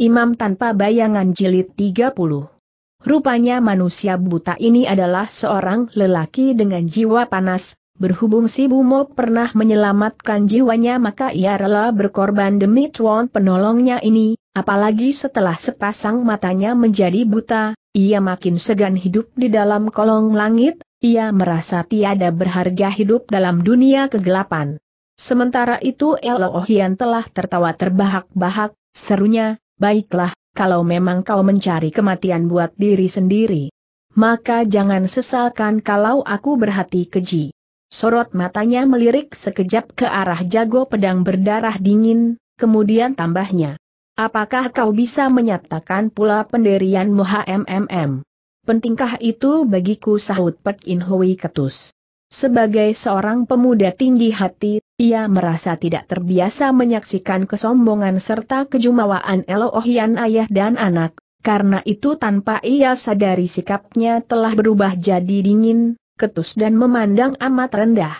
Imam tanpa bayangan jilid 30. Rupanya manusia buta ini adalah seorang lelaki dengan jiwa panas, berhubung si Bumo pernah menyelamatkan jiwanya maka ia rela berkorban demi tuan penolongnya ini, apalagi setelah sepasang matanya menjadi buta, ia makin segan hidup di dalam kolong langit, ia merasa tiada berharga hidup dalam dunia kegelapan. Sementara itu Elohian telah tertawa terbahak-bahak, serunya, baiklah, kalau memang kau mencari kematian buat diri sendiri. Maka jangan sesalkan kalau aku berhati keji. Sorot matanya melirik sekejap ke arah jago pedang berdarah dingin, kemudian tambahnya. Apakah kau bisa menyatakan pula pendirianmu HMMM? Pentingkah itu bagiku sahut Pek In Hui ketus. Sebagai seorang pemuda tinggi hati ia merasa tidak terbiasa menyaksikan kesombongan serta kejumawaan Eloohian ayah dan anak, karena itu tanpa ia sadari sikapnya telah berubah jadi dingin, ketus dan memandang amat rendah.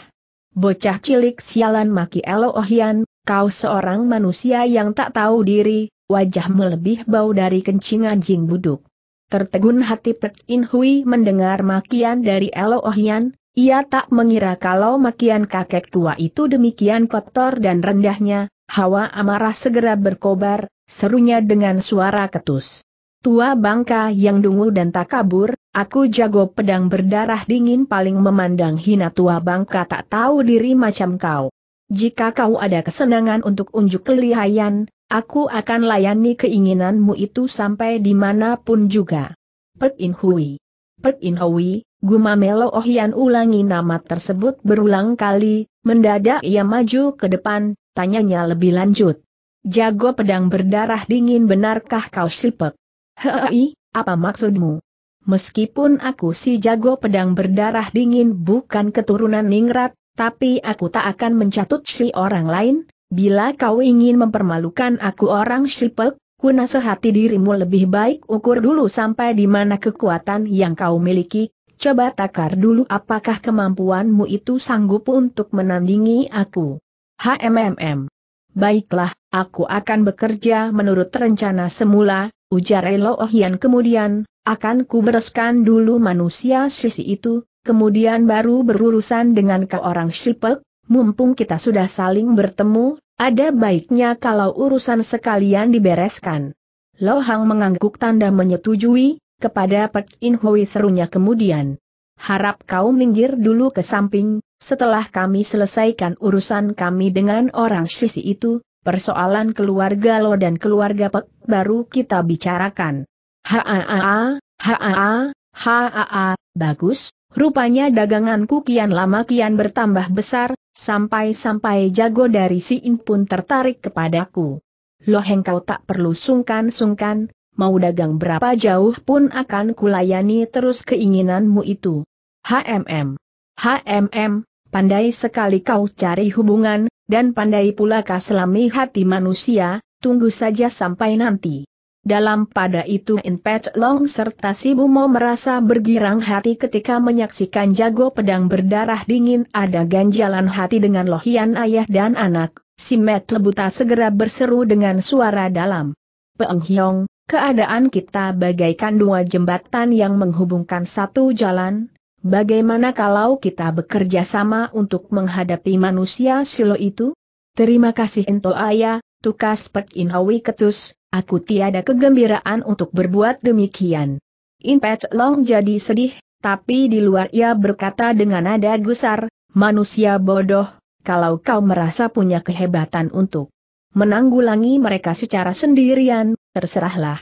Bocah cilik sialan maki Eloohian, kau seorang manusia yang tak tahu diri, wajahmu lebih bau dari kencing anjing buduk. Tertegun hati Pek In Hui mendengar makian dari Eloohian. Ia tak mengira kalau makian kakek tua itu demikian kotor dan rendahnya, hawa amarah segera berkobar, serunya dengan suara ketus. Tua bangka yang dungu dan tak kabur, aku jago pedang berdarah dingin paling memandang hina tua bangka tak tahu diri macam kau. Jika kau ada kesenangan untuk unjuk kelihayan, aku akan layani keinginanmu itu sampai dimanapun juga. Pek In Hui. Pek In Hui, Gumamelo Ohian ulangi nama tersebut berulang kali, mendadak ia maju ke depan, tanyanya lebih lanjut. Jago pedang berdarah dingin benarkah kau sipek? Hei, apa maksudmu? Meskipun aku si jago pedang berdarah dingin bukan keturunan ningrat, tapi aku tak akan mencatut si orang lain, bila kau ingin mempermalukan aku orang sipek, ku nasihati dirimu lebih baik ukur dulu sampai di mana kekuatan yang kau miliki, coba takar dulu apakah kemampuanmu itu sanggup untuk menandingi aku. HMMM. Baiklah, aku akan bekerja menurut rencana semula, ujar Elo Ohian kemudian, akan kubereskan dulu manusia sisi itu, kemudian baru berurusan dengan ke orang Shipek, mumpung kita sudah saling bertemu, ada baiknya kalau urusan sekalian dibereskan. Lohang mengangguk tanda menyetujui, kepada Pek In Hui serunya kemudian. Harap kau minggir dulu ke samping, setelah kami selesaikan urusan kami dengan orang sisi itu, persoalan keluarga lo dan keluarga Pek baru kita bicarakan. Haa, haa, haa, bagus, rupanya daganganku kian lama kian bertambah besar, sampai-sampai jago dari si In pun tertarik kepadaku. Loh engkau tak perlu sungkan-sungkan, mau dagang berapa jauh pun akan kulayani terus keinginanmu itu. HMM. HMM, pandai sekali kau cari hubungan, dan pandai pula kau selami hati manusia, tunggu saja sampai nanti. Dalam pada itu In Long serta si Bumo merasa bergirang hati ketika menyaksikan jago pedang berdarah dingin ada ganjalan hati dengan lohian ayah dan anak, si Met Lebuta segera berseru dengan suara dalam. Peng Hiong, Keadaan kita bagaikan dua jembatan yang menghubungkan satu jalan, bagaimana kalau kita bekerja sama untuk menghadapi manusia silo itu? Terima kasih Ento Ayah, Tukas Pek Inhawi Ketus, aku tiada kegembiraan untuk berbuat demikian. Inpet Long jadi sedih, tapi di luar ia berkata dengan nada gusar, manusia bodoh, kalau kau merasa punya kehebatan untuk menanggulangi mereka secara sendirian, terserahlah.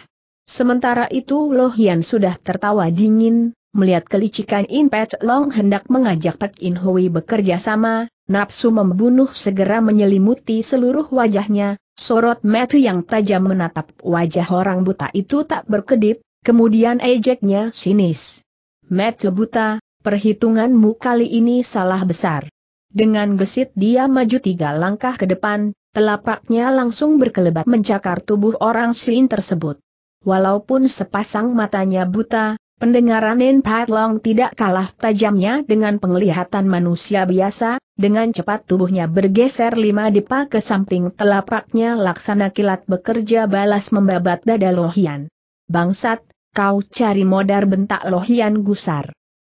Sementara itu Loh Yan sudah tertawa dingin, melihat kelicikan In Pet Long hendak mengajak Pek In Hui bekerja sama, nafsu membunuh segera menyelimuti seluruh wajahnya, sorot mata yang tajam menatap wajah orang buta itu tak berkedip, kemudian ejeknya sinis. Metu buta, perhitunganmu kali ini salah besar. Dengan gesit dia maju tiga langkah ke depan, Telapaknya langsung berkelebat mencakar tubuh orang Sin tersebut. Walaupun sepasang matanya buta, pendengaran Nen Long tidak kalah tajamnya dengan penglihatan manusia biasa, dengan cepat tubuhnya bergeser lima depa ke samping telapaknya laksana kilat bekerja balas membabat dada Lohian. Bangsat, kau cari modar bentak Lohian gusar.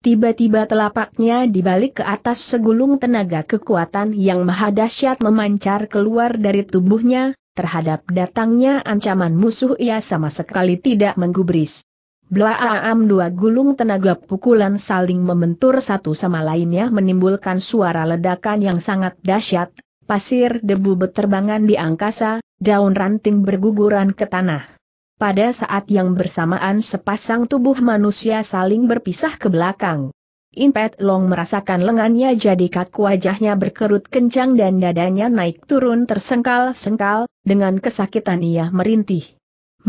Tiba-tiba telapaknya dibalik ke atas segulung tenaga kekuatan yang maha dahsyat memancar keluar dari tubuhnya, terhadap datangnya ancaman musuh ia sama sekali tidak menggubris. Blaam dua gulung tenaga pukulan saling membentur satu sama lainnya menimbulkan suara ledakan yang sangat dahsyat, pasir debu beterbangan di angkasa, daun ranting berguguran ke tanah. Pada saat yang bersamaan sepasang tubuh manusia saling berpisah ke belakang. Impet Long merasakan lengannya jadi kaku wajahnya berkerut kencang dan dadanya naik turun tersengkal-sengkal, dengan kesakitan ia merintih.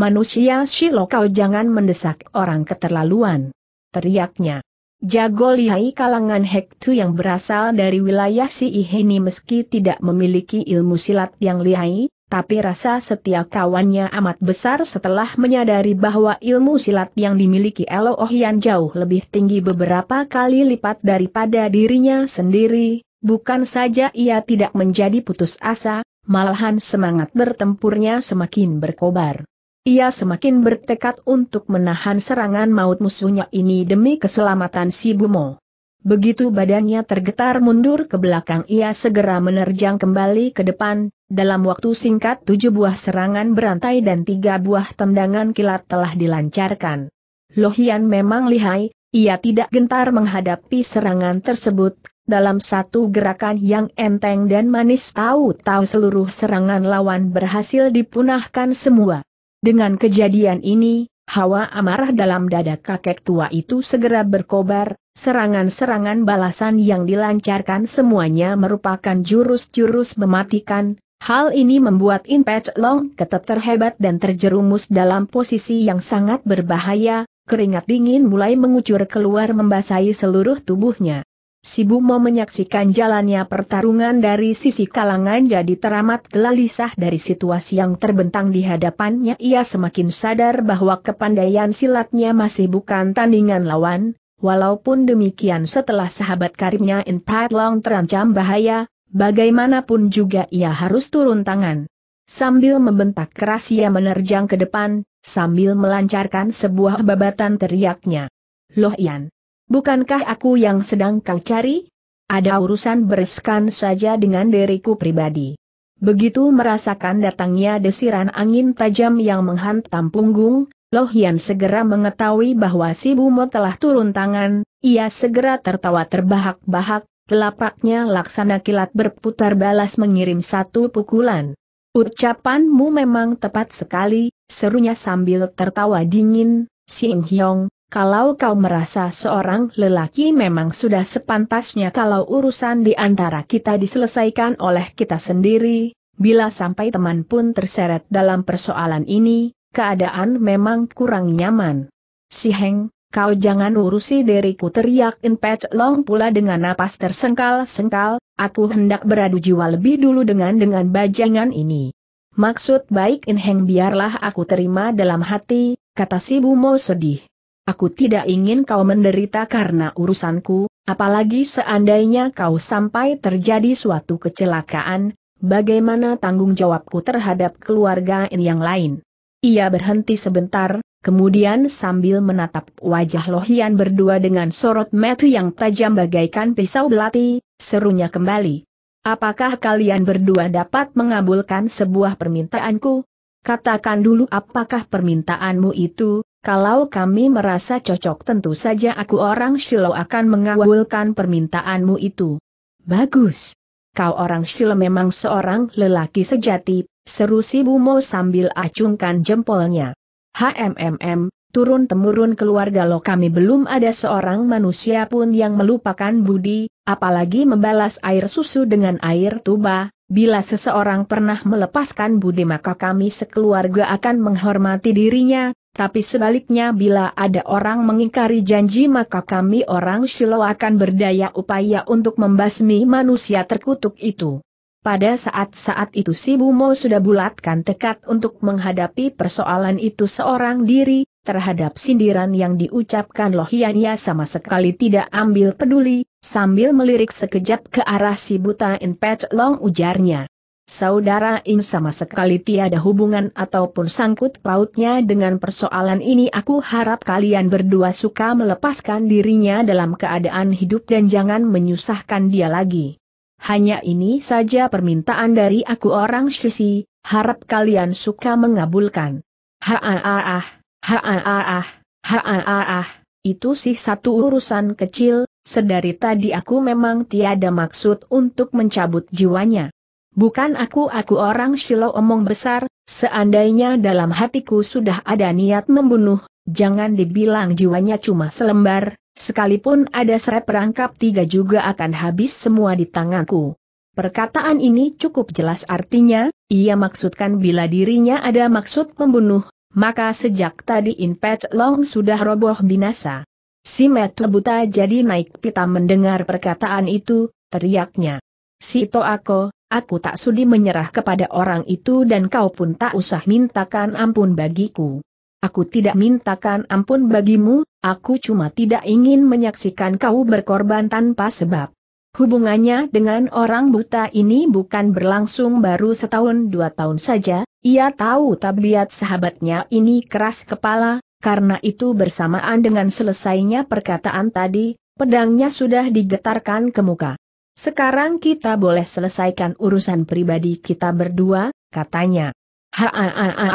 Manusia Shilo kau jangan mendesak orang keterlaluan. Teriaknya. Jago lihai kalangan Hektu yang berasal dari wilayah si Ihini meski tidak memiliki ilmu silat yang lihai, tapi rasa setia kawannya amat besar setelah menyadari bahwa ilmu silat yang dimiliki Elo Ohyan jauh lebih tinggi beberapa kali lipat daripada dirinya sendiri, bukan saja ia tidak menjadi putus asa, malahan semangat bertempurnya semakin berkobar. Ia semakin bertekad untuk menahan serangan maut musuhnya ini demi keselamatan si Bumo. Begitu badannya tergetar mundur ke belakang ia segera menerjang kembali ke depan, dalam waktu singkat tujuh buah serangan berantai dan tiga buah tendangan kilat telah dilancarkan. Lohian memang lihai, ia tidak gentar menghadapi serangan tersebut, dalam satu gerakan yang enteng dan manis tahu-tahu seluruh serangan lawan berhasil dipunahkan semua. Dengan kejadian ini, hawa amarah dalam dada kakek tua itu segera berkobar, serangan-serangan balasan yang dilancarkan semuanya merupakan jurus-jurus mematikan, Hal ini membuat In Patch Long tetap terhebat dan terjerumus dalam posisi yang sangat berbahaya, keringat dingin mulai mengucur keluar membasahi seluruh tubuhnya. Si Sibumo menyaksikan jalannya pertarungan dari sisi kalangan jadi teramat gelisah dari situasi yang terbentang di hadapannya. Ia semakin sadar bahwa kepandaian silatnya masih bukan tandingan lawan, walaupun demikian setelah sahabat karibnya In Long terancam bahaya, Bagaimanapun juga ia harus turun tangan. Sambil membentak keras ia menerjang ke depan, sambil melancarkan sebuah babatan teriaknya. Loh Ian, bukankah aku yang sedang kau cari? Ada urusan bereskan saja dengan diriku pribadi. Begitu merasakan datangnya desiran angin tajam yang menghantam punggung, Loh Yan segera mengetahui bahwa si Bumo telah turun tangan, ia segera tertawa terbahak-bahak, telapaknya laksana kilat berputar balas mengirim satu pukulan. Ucapanmu memang tepat sekali, serunya sambil tertawa dingin, Sing Hyong, kalau kau merasa seorang lelaki memang sudah sepantasnya kalau urusan di antara kita diselesaikan oleh kita sendiri, bila sampai teman pun terseret dalam persoalan ini, keadaan memang kurang nyaman. Si Heng, Kau jangan urusi diriku teriak In Patch Long pula dengan napas tersengkal-sengkal, aku hendak beradu jiwa lebih dulu dengan dengan bajangan ini. Maksud baik In Heng biarlah aku terima dalam hati, kata si Bumo sedih. Aku tidak ingin kau menderita karena urusanku, apalagi seandainya kau sampai terjadi suatu kecelakaan, bagaimana tanggung jawabku terhadap keluarga In yang lain. Ia berhenti sebentar, Kemudian sambil menatap wajah Lohian berdua dengan sorot mata yang tajam bagaikan pisau belati, serunya kembali. Apakah kalian berdua dapat mengabulkan sebuah permintaanku? Katakan dulu apakah permintaanmu itu, kalau kami merasa cocok tentu saja aku orang Shilo akan mengabulkan permintaanmu itu. Bagus. Kau orang Shilo memang seorang lelaki sejati, seru si Bumo sambil acungkan jempolnya. HMMM, turun-temurun keluarga lo kami belum ada seorang manusia pun yang melupakan budi, apalagi membalas air susu dengan air tuba, bila seseorang pernah melepaskan budi maka kami sekeluarga akan menghormati dirinya, tapi sebaliknya bila ada orang mengingkari janji maka kami orang Silo akan berdaya upaya untuk membasmi manusia terkutuk itu. Pada saat-saat itu si Bumo sudah bulatkan tekad untuk menghadapi persoalan itu seorang diri, terhadap sindiran yang diucapkan Lohiania sama sekali tidak ambil peduli, sambil melirik sekejap ke arah si buta In Pet Long ujarnya. Saudara In sama sekali tiada hubungan ataupun sangkut pautnya dengan persoalan ini aku harap kalian berdua suka melepaskan dirinya dalam keadaan hidup dan jangan menyusahkan dia lagi. Hanya ini saja permintaan dari aku orang sisi, harap kalian suka mengabulkan. Haaah, ah ah itu sih satu urusan kecil, sedari tadi aku memang tiada maksud untuk mencabut jiwanya. Bukan aku aku orang silo omong besar, seandainya dalam hatiku sudah ada niat membunuh, jangan dibilang jiwanya cuma selembar, Sekalipun ada serai perangkap tiga juga akan habis semua di tanganku. Perkataan ini cukup jelas artinya, ia maksudkan bila dirinya ada maksud membunuh, maka sejak tadi Inpet Long sudah roboh binasa. Si Metu Buta jadi naik pita mendengar perkataan itu, teriaknya. Si Toako, aku tak sudi menyerah kepada orang itu dan kau pun tak usah mintakan ampun bagiku. Aku tidak mintakan ampun bagimu, aku cuma tidak ingin menyaksikan kau berkorban tanpa sebab. Hubungannya dengan orang buta ini bukan berlangsung baru setahun dua tahun saja, ia tahu tabiat sahabatnya ini keras kepala, karena itu bersamaan dengan selesainya perkataan tadi, pedangnya sudah digetarkan ke muka. Sekarang kita boleh selesaikan urusan pribadi kita berdua, katanya. ha ha ha ha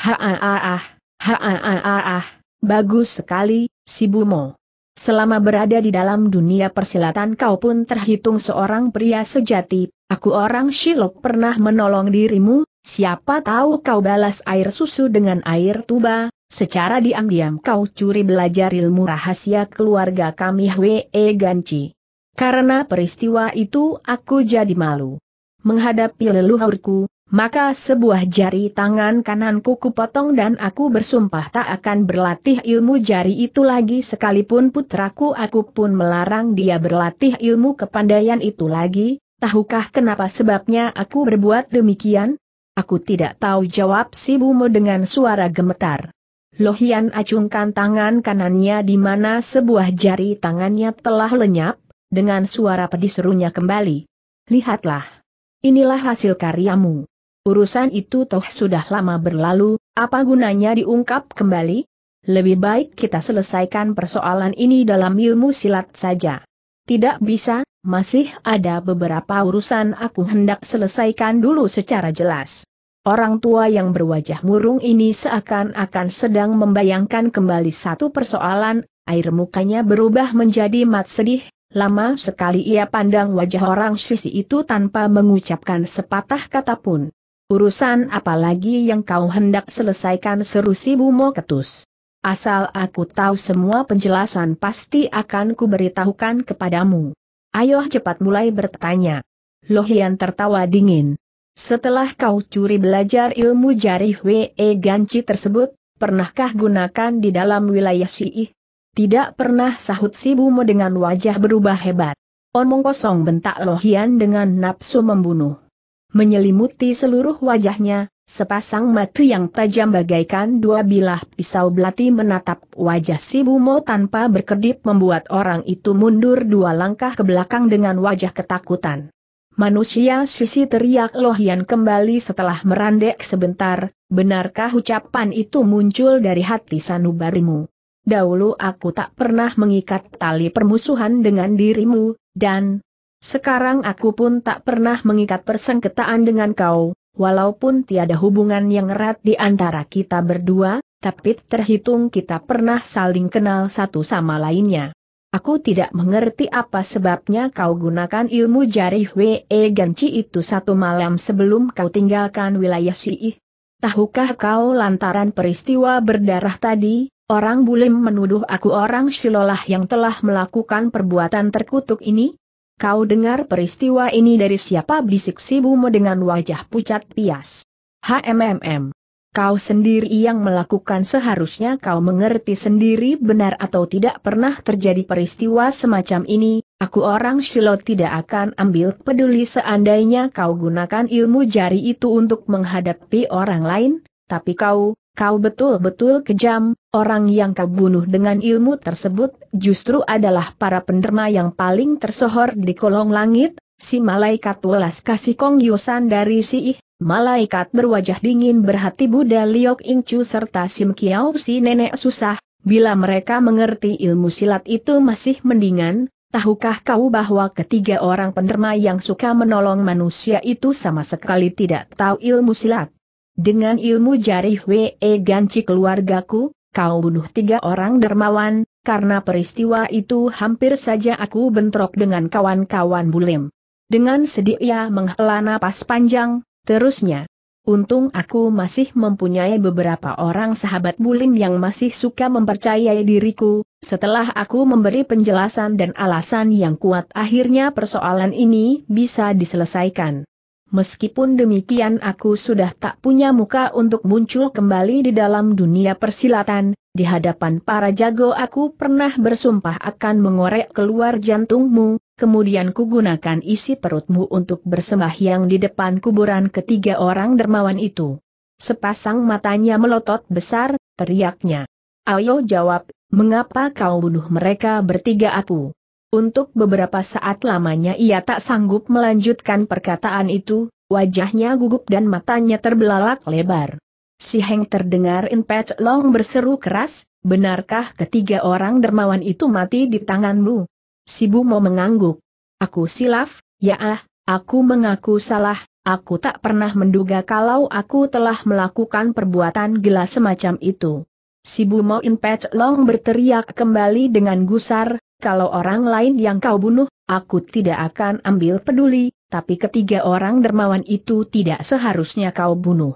ha ha ha ha Ha ah ah ah ah, bagus sekali, si Bumo. Selama berada di dalam dunia persilatan kau pun terhitung seorang pria sejati, aku orang Shilok pernah menolong dirimu, siapa tahu kau balas air susu dengan air tuba, secara diam-diam kau curi belajar ilmu rahasia keluarga kami Hwee Ganci. Karena peristiwa itu aku jadi malu. Menghadapi leluhurku, maka sebuah jari tangan kananku kupotong dan aku bersumpah tak akan berlatih ilmu jari itu lagi sekalipun putraku aku pun melarang dia berlatih ilmu kepandaian itu lagi, tahukah kenapa sebabnya aku berbuat demikian? Aku tidak tahu jawab si Bumo dengan suara gemetar. Lohian acungkan tangan kanannya di mana sebuah jari tangannya telah lenyap, dengan suara pedih serunya kembali. Lihatlah. Inilah hasil karyamu. Urusan itu toh sudah lama berlalu, apa gunanya diungkap kembali? Lebih baik kita selesaikan persoalan ini dalam ilmu silat saja. Tidak bisa, masih ada beberapa urusan aku hendak selesaikan dulu secara jelas. Orang tua yang berwajah murung ini seakan-akan sedang membayangkan kembali satu persoalan, air mukanya berubah menjadi mat sedih, lama sekali ia pandang wajah orang sisi itu tanpa mengucapkan sepatah kata pun. Urusan apalagi yang kau hendak selesaikan seru si Bumo Ketus. Asal aku tahu semua penjelasan pasti akan kuberitahukan kepadamu. Ayo cepat mulai bertanya. Lohian tertawa dingin. Setelah kau curi belajar ilmu jari Hwe Ganci tersebut, pernahkah gunakan di dalam wilayah Siih? Tidak pernah sahut si Bumo dengan wajah berubah hebat. Omong kosong bentak Lohian dengan nafsu membunuh menyelimuti seluruh wajahnya, sepasang mata yang tajam bagaikan dua bilah pisau belati menatap wajah si Bumo tanpa berkedip membuat orang itu mundur dua langkah ke belakang dengan wajah ketakutan. Manusia sisi teriak Lohian kembali setelah merandek sebentar, benarkah ucapan itu muncul dari hati sanubarimu? Dahulu aku tak pernah mengikat tali permusuhan dengan dirimu, dan, sekarang aku pun tak pernah mengikat persengketaan dengan kau, walaupun tiada hubungan yang erat di antara kita berdua, tapi terhitung kita pernah saling kenal satu sama lainnya. Aku tidak mengerti apa sebabnya kau gunakan ilmu jarih W.E. E Ganci itu satu malam sebelum kau tinggalkan wilayah Siih. Tahukah kau lantaran peristiwa berdarah tadi, orang bulim menuduh aku orang silolah yang telah melakukan perbuatan terkutuk ini? Kau dengar peristiwa ini dari siapa bisik Sibumo dengan wajah pucat pias. HMMM. Kau sendiri yang melakukan seharusnya kau mengerti sendiri benar atau tidak pernah terjadi peristiwa semacam ini, aku orang Shilo tidak akan ambil peduli seandainya kau gunakan ilmu jari itu untuk menghadapi orang lain, tapi kau, Kau betul-betul kejam, orang yang kau bunuh dengan ilmu tersebut justru adalah para penderma yang paling tersohor di kolong langit, si malaikat welas kasih Kong Yusan dari si ih, malaikat berwajah dingin berhati Buddha Liok Ingcu serta Sim Kiao si nenek susah, bila mereka mengerti ilmu silat itu masih mendingan, Tahukah kau bahwa ketiga orang penderma yang suka menolong manusia itu sama sekali tidak tahu ilmu silat? Dengan ilmu jari e ganci keluargaku, kau bunuh tiga orang dermawan, karena peristiwa itu hampir saja aku bentrok dengan kawan-kawan bulim. Dengan sedih ia menghela napas panjang, terusnya. Untung aku masih mempunyai beberapa orang sahabat bulim yang masih suka mempercayai diriku, setelah aku memberi penjelasan dan alasan yang kuat akhirnya persoalan ini bisa diselesaikan. Meskipun demikian aku sudah tak punya muka untuk muncul kembali di dalam dunia persilatan, di hadapan para jago aku pernah bersumpah akan mengorek keluar jantungmu, kemudian kugunakan isi perutmu untuk bersembahyang di depan kuburan ketiga orang dermawan itu. Sepasang matanya melotot besar, teriaknya. Ayo jawab, mengapa kau bunuh mereka bertiga aku? Untuk beberapa saat lamanya ia tak sanggup melanjutkan perkataan itu, wajahnya gugup dan matanya terbelalak lebar. Si Heng terdengar In Impet Long berseru keras, benarkah ketiga orang dermawan itu mati di tanganmu? Si mau mengangguk. Aku silaf, ya ah, aku mengaku salah, aku tak pernah menduga kalau aku telah melakukan perbuatan gila semacam itu. Si In Impet Long berteriak kembali dengan gusar, kalau orang lain yang kau bunuh, aku tidak akan ambil peduli, tapi ketiga orang dermawan itu tidak seharusnya kau bunuh.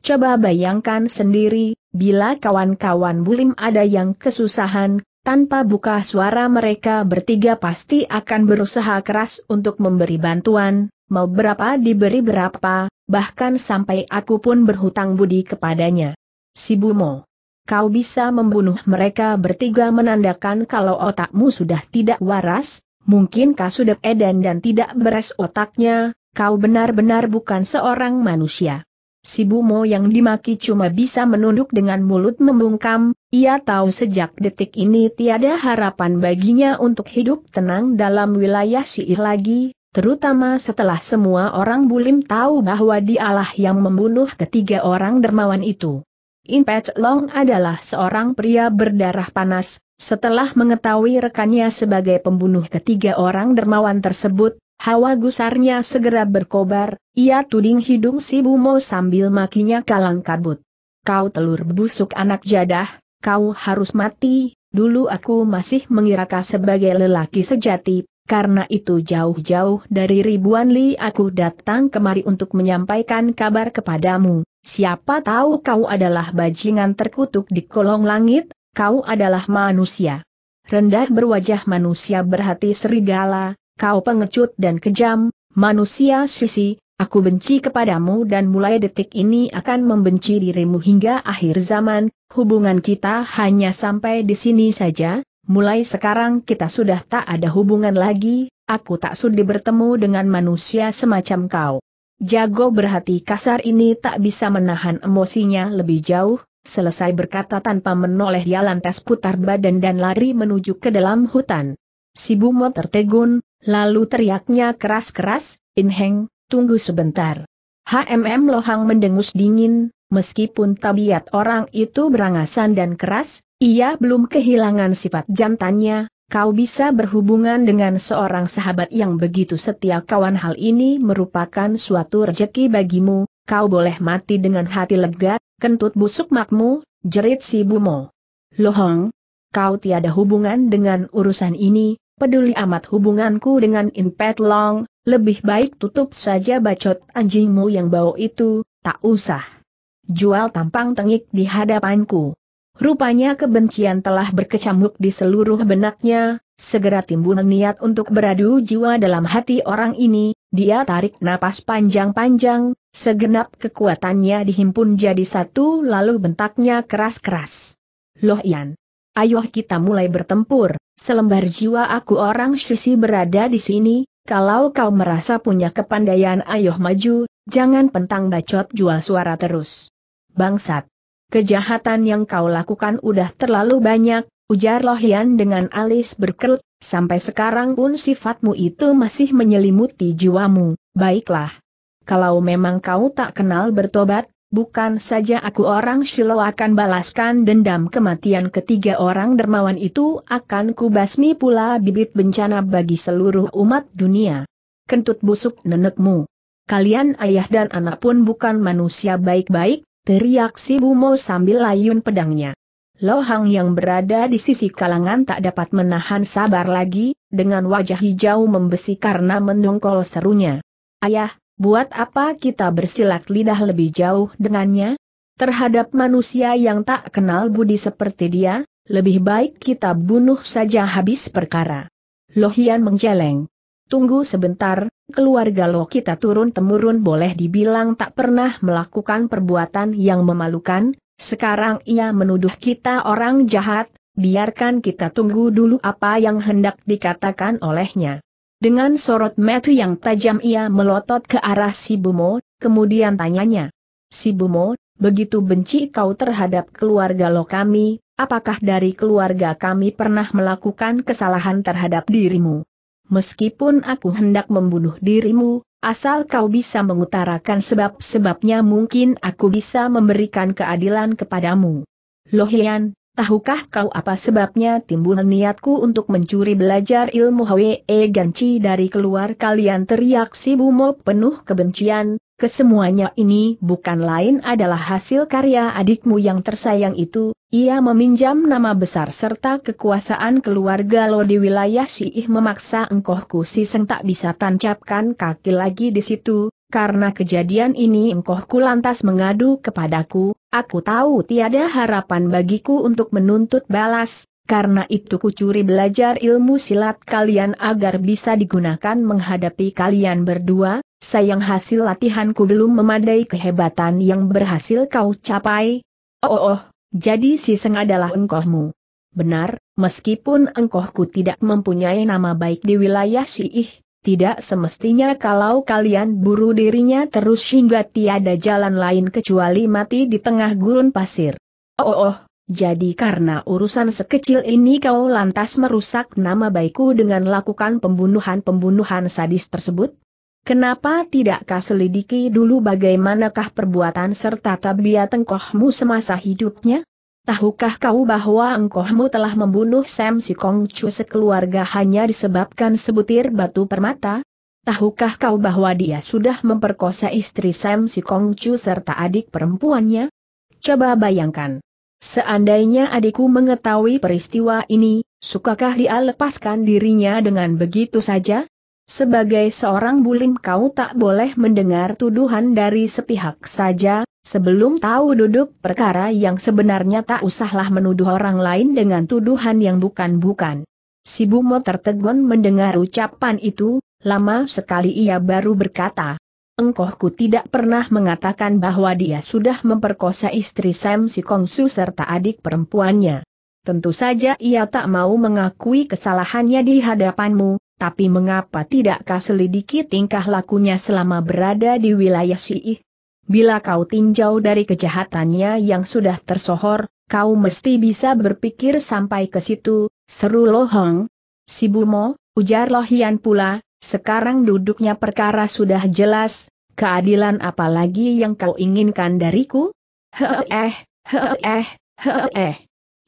Coba bayangkan sendiri, bila kawan-kawan bulim ada yang kesusahan, tanpa buka suara mereka bertiga pasti akan berusaha keras untuk memberi bantuan, mau berapa diberi berapa, bahkan sampai aku pun berhutang budi kepadanya. Si Bumo kau bisa membunuh mereka bertiga menandakan kalau otakmu sudah tidak waras, mungkin sudah edan dan tidak beres otaknya, kau benar-benar bukan seorang manusia. Si Bumo yang dimaki cuma bisa menunduk dengan mulut membungkam, ia tahu sejak detik ini tiada harapan baginya untuk hidup tenang dalam wilayah Syiih lagi, terutama setelah semua orang bulim tahu bahwa dialah yang membunuh ketiga orang dermawan itu. In Long adalah seorang pria berdarah panas, setelah mengetahui rekannya sebagai pembunuh ketiga orang dermawan tersebut, hawa gusarnya segera berkobar, ia tuding hidung si Bumo sambil makinya kalang kabut. Kau telur busuk anak jadah, kau harus mati, dulu aku masih mengira kau sebagai lelaki sejati, karena itu jauh-jauh dari ribuan li aku datang kemari untuk menyampaikan kabar kepadamu. Siapa tahu kau adalah bajingan terkutuk di kolong langit, kau adalah manusia. Rendah berwajah manusia berhati serigala, kau pengecut dan kejam, manusia sisi, aku benci kepadamu dan mulai detik ini akan membenci dirimu hingga akhir zaman, hubungan kita hanya sampai di sini saja, Mulai sekarang kita sudah tak ada hubungan lagi, aku tak sudi bertemu dengan manusia semacam kau. Jago berhati kasar ini tak bisa menahan emosinya lebih jauh, selesai berkata tanpa menoleh dia lantas putar badan dan lari menuju ke dalam hutan. Si Bumo tertegun, lalu teriaknya keras-keras, Inheng, tunggu sebentar. HMM Lohang mendengus dingin, Meskipun tabiat orang itu berangasan dan keras, ia belum kehilangan sifat jantannya, kau bisa berhubungan dengan seorang sahabat yang begitu setia kawan hal ini merupakan suatu rejeki bagimu, kau boleh mati dengan hati lega, kentut busuk makmu, jerit si Bumo. Lohong, kau tiada hubungan dengan urusan ini, peduli amat hubunganku dengan Inpet Long, lebih baik tutup saja bacot anjingmu yang bau itu, tak usah. Jual tampang tengik di hadapanku. Rupanya kebencian telah berkecamuk di seluruh benaknya, segera timbul niat untuk beradu jiwa dalam hati orang ini, dia tarik napas panjang-panjang, segenap kekuatannya dihimpun jadi satu lalu bentaknya keras-keras. Loh Yan, ayoh kita mulai bertempur, selembar jiwa aku orang sisi berada di sini, kalau kau merasa punya kepandaian ayo maju, Jangan pentang bacot jual suara terus. Bangsat. Kejahatan yang kau lakukan udah terlalu banyak, ujar Lohian dengan alis berkerut, sampai sekarang pun sifatmu itu masih menyelimuti jiwamu, baiklah. Kalau memang kau tak kenal bertobat, bukan saja aku orang silau akan balaskan dendam kematian ketiga orang dermawan itu akan kubasmi pula bibit bencana bagi seluruh umat dunia. Kentut busuk nenekmu kalian ayah dan anak pun bukan manusia baik-baik, teriak si Bumo sambil layun pedangnya. Lohang yang berada di sisi kalangan tak dapat menahan sabar lagi, dengan wajah hijau membesi karena mendongkol serunya. Ayah, buat apa kita bersilat lidah lebih jauh dengannya? Terhadap manusia yang tak kenal budi seperti dia, lebih baik kita bunuh saja habis perkara. Lohian menjeleng. Tunggu sebentar, keluarga lo kita turun-temurun boleh dibilang tak pernah melakukan perbuatan yang memalukan, sekarang ia menuduh kita orang jahat, biarkan kita tunggu dulu apa yang hendak dikatakan olehnya. Dengan sorot mata yang tajam ia melotot ke arah si Bumo, kemudian tanyanya. Si Bumo, begitu benci kau terhadap keluarga lo kami, apakah dari keluarga kami pernah melakukan kesalahan terhadap dirimu? meskipun aku hendak membunuh dirimu, asal kau bisa mengutarakan sebab-sebabnya mungkin aku bisa memberikan keadilan kepadamu. Lohian, tahukah kau apa sebabnya timbul niatku untuk mencuri belajar ilmu Hwe e Ganci dari keluar kalian teriak si Bumo penuh kebencian, kesemuanya ini bukan lain adalah hasil karya adikmu yang tersayang itu, ia meminjam nama besar serta kekuasaan keluarga lo di wilayah Siih memaksa engkohku si Seng tak bisa tancapkan kaki lagi di situ, karena kejadian ini engkohku lantas mengadu kepadaku, aku tahu tiada harapan bagiku untuk menuntut balas, karena itu kucuri belajar ilmu silat kalian agar bisa digunakan menghadapi kalian berdua, sayang hasil latihanku belum memadai kehebatan yang berhasil kau capai. Oh oh oh. Jadi si Seng adalah engkohmu. Benar, meskipun engkohku tidak mempunyai nama baik di wilayah siih, tidak semestinya kalau kalian buru dirinya terus hingga tiada jalan lain kecuali mati di tengah gurun pasir. Oh, oh, oh jadi karena urusan sekecil ini kau lantas merusak nama baikku dengan lakukan pembunuhan-pembunuhan sadis tersebut? Kenapa tidakkah selidiki dulu bagaimanakah perbuatan serta tabiat engkohmu semasa hidupnya? Tahukah kau bahwa engkohmu telah membunuh Sam Si Kong Chu sekeluarga hanya disebabkan sebutir batu permata? Tahukah kau bahwa dia sudah memperkosa istri Sam Si Kong Chu serta adik perempuannya? Coba bayangkan. Seandainya adikku mengetahui peristiwa ini, sukakah dia lepaskan dirinya dengan begitu saja? Sebagai seorang bulim kau tak boleh mendengar tuduhan dari sepihak saja, sebelum tahu duduk perkara yang sebenarnya tak usahlah menuduh orang lain dengan tuduhan yang bukan-bukan. Si Bumo tertegun mendengar ucapan itu, lama sekali ia baru berkata, Engkohku tidak pernah mengatakan bahwa dia sudah memperkosa istri Sam si Kongsu serta adik perempuannya. Tentu saja ia tak mau mengakui kesalahannya di hadapanmu, tapi mengapa tidakkah selidiki tingkah lakunya selama berada di wilayah Sii? Bila kau tinjau dari kejahatannya yang sudah tersohor, kau mesti bisa berpikir sampai ke situ, seru Lohong. Si Bumo, ujar Lohian pula, sekarang duduknya perkara sudah jelas, keadilan apalagi yang kau inginkan dariku? Heh, heh, heh, heh.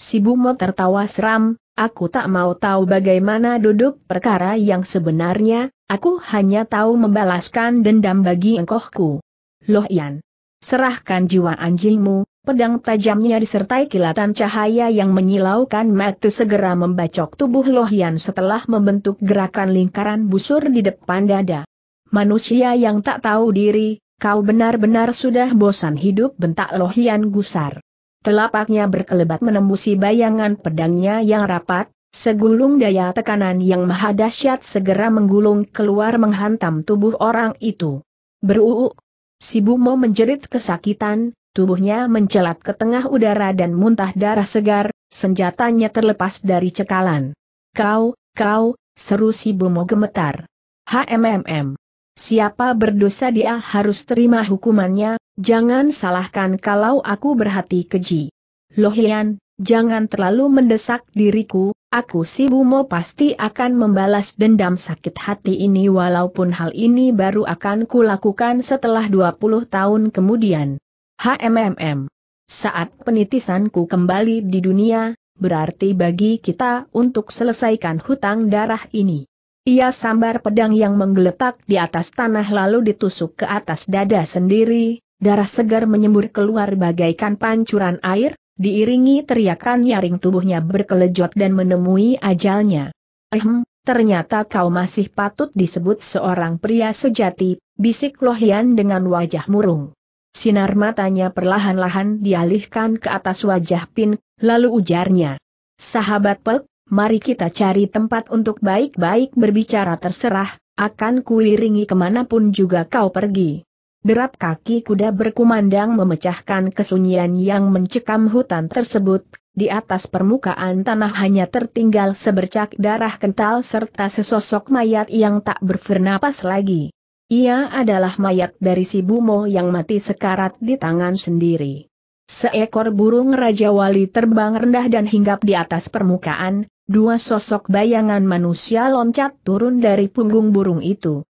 Si Bumo tertawa seram, Aku tak mau tahu bagaimana duduk perkara yang sebenarnya, aku hanya tahu membalaskan dendam bagi engkohku. Loh Yan. Serahkan jiwa anjingmu, pedang tajamnya disertai kilatan cahaya yang menyilaukan Mati segera membacok tubuh Loh Yan setelah membentuk gerakan lingkaran busur di depan dada. Manusia yang tak tahu diri, kau benar-benar sudah bosan hidup bentak Loh Yan gusar. Telapaknya berkelebat menembusi bayangan pedangnya yang rapat, segulung daya tekanan yang maha dahsyat segera menggulung keluar menghantam tubuh orang itu. Beruuk! si Bumo menjerit kesakitan, tubuhnya mencelat ke tengah udara dan muntah darah segar, senjatanya terlepas dari cekalan. Kau, kau, seru si Bumo gemetar. HMMM. Siapa berdosa dia harus terima hukumannya, Jangan salahkan kalau aku berhati keji. Lohian, jangan terlalu mendesak diriku, aku si Bumo pasti akan membalas dendam sakit hati ini walaupun hal ini baru akan kulakukan setelah 20 tahun kemudian. HMMM. Saat penitisanku kembali di dunia, berarti bagi kita untuk selesaikan hutang darah ini. Ia sambar pedang yang menggeletak di atas tanah lalu ditusuk ke atas dada sendiri, Darah segar menyembur keluar bagaikan pancuran air, diiringi teriakan nyaring tubuhnya berkelejot dan menemui ajalnya. Ehm, ternyata kau masih patut disebut seorang pria sejati, bisik Lohian dengan wajah murung. Sinar matanya perlahan-lahan dialihkan ke atas wajah Pin, lalu ujarnya. Sahabat Pek, mari kita cari tempat untuk baik-baik berbicara terserah, akan kuiringi kemanapun juga kau pergi derap kaki kuda berkumandang memecahkan kesunyian yang mencekam hutan tersebut, di atas permukaan tanah hanya tertinggal sebercak darah kental serta sesosok mayat yang tak bernapas lagi. Ia adalah mayat dari si Bumo yang mati sekarat di tangan sendiri. Seekor burung Raja Wali terbang rendah dan hinggap di atas permukaan, dua sosok bayangan manusia loncat turun dari punggung burung itu.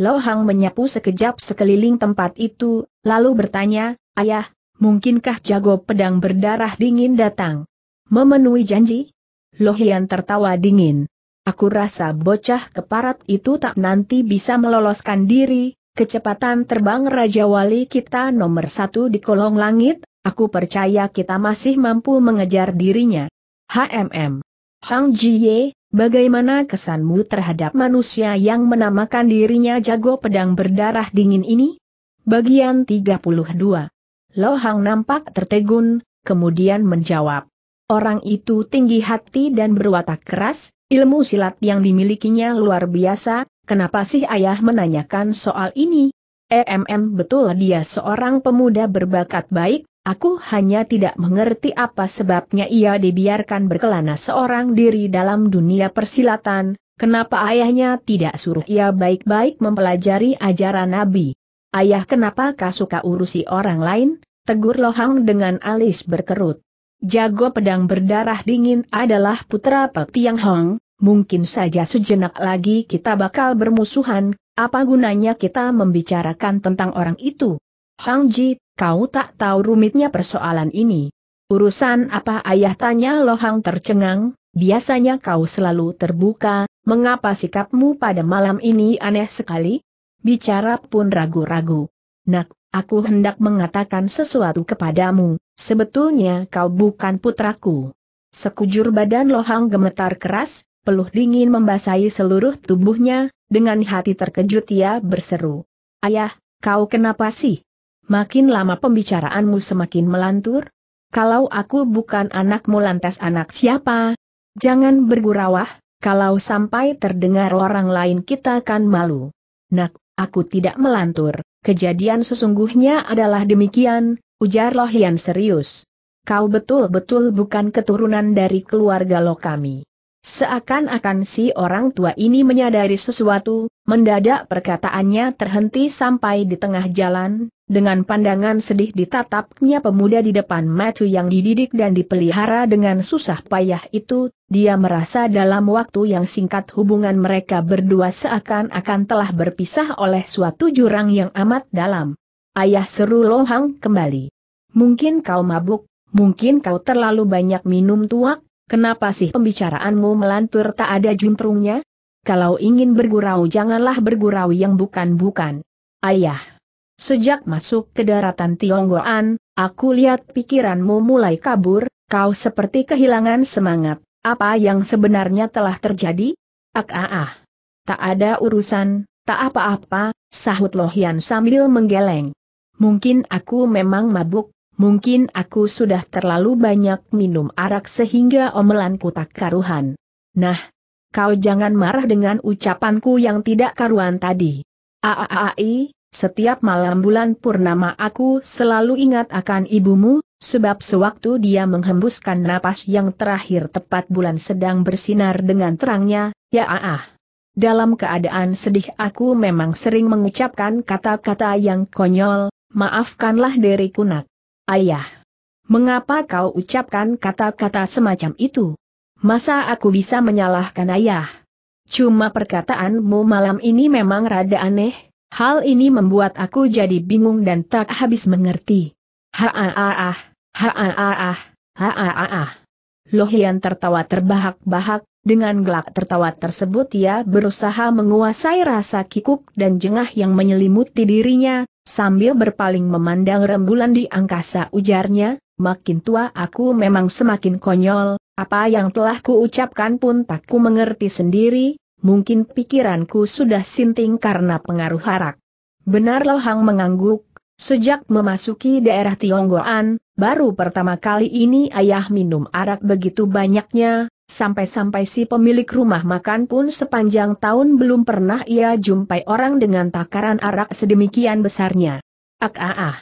Lo Hang menyapu sekejap sekeliling tempat itu, lalu bertanya, Ayah, mungkinkah jago pedang berdarah dingin datang? Memenuhi janji? Lo Hian tertawa dingin. Aku rasa bocah keparat itu tak nanti bisa meloloskan diri, kecepatan terbang Raja Wali kita nomor satu di kolong langit, aku percaya kita masih mampu mengejar dirinya. HMM. Hang Jie. Bagaimana kesanmu terhadap manusia yang menamakan dirinya jago pedang berdarah dingin ini? Bagian 32. Lohang nampak tertegun, kemudian menjawab. Orang itu tinggi hati dan berwatak keras, ilmu silat yang dimilikinya luar biasa, kenapa sih ayah menanyakan soal ini? Eh, EMM betul dia seorang pemuda berbakat baik, Aku hanya tidak mengerti apa sebabnya ia dibiarkan berkelana seorang diri dalam dunia persilatan, kenapa ayahnya tidak suruh ia baik-baik mempelajari ajaran Nabi. Ayah kenapa kau suka urusi orang lain? Tegur Lohang dengan alis berkerut. Jago pedang berdarah dingin adalah putra Pek Tiang Hong, mungkin saja sejenak lagi kita bakal bermusuhan, apa gunanya kita membicarakan tentang orang itu? Hang Ji, kau tak tahu rumitnya persoalan ini. Urusan apa ayah tanya Lo Hang tercengang, biasanya kau selalu terbuka, mengapa sikapmu pada malam ini aneh sekali? Bicara pun ragu-ragu. Nak, aku hendak mengatakan sesuatu kepadamu, sebetulnya kau bukan putraku. Sekujur badan Hang gemetar keras, peluh dingin membasahi seluruh tubuhnya, dengan hati terkejut ia berseru. Ayah, kau kenapa sih? makin lama pembicaraanmu semakin melantur? Kalau aku bukan anakmu lantas anak siapa? Jangan bergurawah, kalau sampai terdengar orang lain kita kan malu. Nak, aku tidak melantur, kejadian sesungguhnya adalah demikian, ujar Lohian serius. Kau betul-betul bukan keturunan dari keluarga lo kami. Seakan-akan si orang tua ini menyadari sesuatu, mendadak perkataannya terhenti sampai di tengah jalan, dengan pandangan sedih ditatapnya pemuda di depan mata yang dididik dan dipelihara dengan susah payah itu, dia merasa dalam waktu yang singkat hubungan mereka berdua seakan-akan telah berpisah oleh suatu jurang yang amat dalam. Ayah seru Lohang kembali. Mungkin kau mabuk, mungkin kau terlalu banyak minum tuak, Kenapa sih pembicaraanmu melantur tak ada juntrungnya? Kalau ingin bergurau janganlah bergurau yang bukan-bukan. Ayah. Sejak masuk ke daratan Tionggoan, aku lihat pikiranmu mulai kabur, kau seperti kehilangan semangat. Apa yang sebenarnya telah terjadi? Ak ah ah. Tak ada urusan, tak apa-apa, sahut Lohian sambil menggeleng. Mungkin aku memang mabuk, Mungkin aku sudah terlalu banyak minum arak sehingga omelanku tak karuhan. Nah, kau jangan marah dengan ucapanku yang tidak karuan tadi. Aaai, setiap malam bulan purnama aku selalu ingat akan ibumu, sebab sewaktu dia menghembuskan napas yang terakhir tepat bulan sedang bersinar dengan terangnya, ya aah. Dalam keadaan sedih aku memang sering mengucapkan kata-kata yang konyol, maafkanlah diriku nak. Ayah, mengapa kau ucapkan kata-kata semacam itu? Masa aku bisa menyalahkan ayah? Cuma perkataanmu malam ini memang rada aneh, hal ini membuat aku jadi bingung dan tak habis mengerti. Ha-ah-ah, ha-ah-ah, ha-ah-ah. Lohian tertawa terbahak-bahak, dengan gelak tertawa tersebut ia berusaha menguasai rasa kikuk dan jengah yang menyelimuti dirinya, Sambil berpaling memandang rembulan di angkasa ujarnya, makin tua aku memang semakin konyol, apa yang telah kuucapkan pun tak ku mengerti sendiri, mungkin pikiranku sudah sinting karena pengaruh harak. Benar Hang mengangguk, sejak memasuki daerah Tionggoan, baru pertama kali ini ayah minum arak begitu banyaknya, Sampai-sampai si pemilik rumah makan pun sepanjang tahun belum pernah ia jumpai orang dengan takaran arak sedemikian besarnya. Ak ah ah.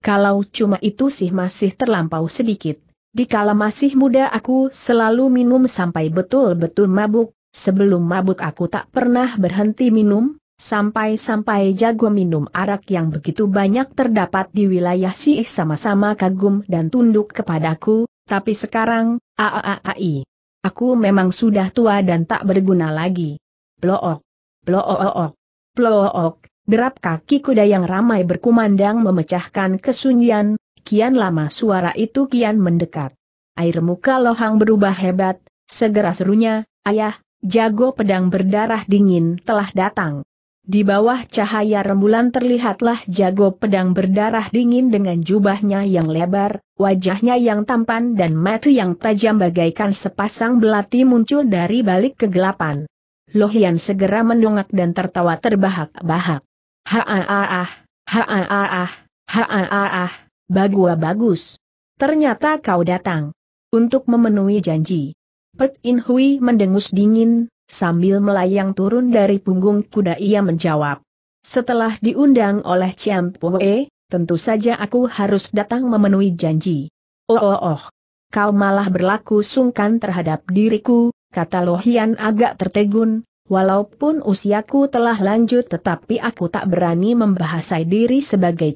Kalau cuma itu sih masih terlampau sedikit. Dikala masih muda aku selalu minum sampai betul-betul mabuk, sebelum mabuk aku tak pernah berhenti minum, sampai-sampai jago minum arak yang begitu banyak terdapat di wilayah si sama-sama kagum dan tunduk kepadaku, tapi sekarang, aaai. Ah, ah, ah, Aku memang sudah tua dan tak berguna lagi. Blook, blook, blook, derap kaki kuda yang ramai berkumandang memecahkan kesunyian, kian lama suara itu kian mendekat. Air muka lohang berubah hebat, segera serunya, ayah, jago pedang berdarah dingin telah datang. Di bawah cahaya rembulan terlihatlah jago pedang berdarah dingin dengan jubahnya yang lebar, Wajahnya yang tampan dan mata yang tajam bagaikan sepasang belati muncul dari balik kegelapan. Lohian segera mendongak dan tertawa terbahak-bahak. Ha-ah-ah, ha-ah-ah, ha-ah-ah, bagua bagus. Ternyata kau datang. Untuk memenuhi janji. Pet In Hui mendengus dingin, sambil melayang turun dari punggung kuda ia menjawab. Setelah diundang oleh Chiam Pue, tentu saja aku harus datang memenuhi janji. Oh oh oh. Kau malah berlaku sungkan terhadap diriku, kata Lohian agak tertegun, walaupun usiaku telah lanjut tetapi aku tak berani membahasai diri sebagai